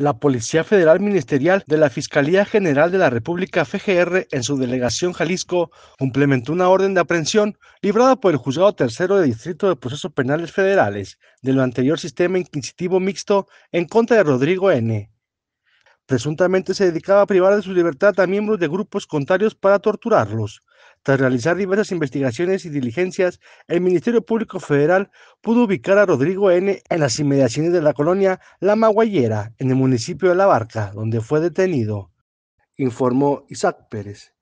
la Policía Federal Ministerial de la Fiscalía General de la República FGR en su delegación Jalisco complementó una orden de aprehensión librada por el Juzgado Tercero de Distrito de Procesos Penales Federales del anterior sistema inquisitivo mixto en contra de Rodrigo N. Presuntamente se dedicaba a privar de su libertad a miembros de grupos contrarios para torturarlos tras realizar diversas investigaciones y diligencias, el Ministerio Público Federal pudo ubicar a Rodrigo N. en las inmediaciones de la colonia La Maguayera, en el municipio de La Barca, donde fue detenido, informó Isaac Pérez.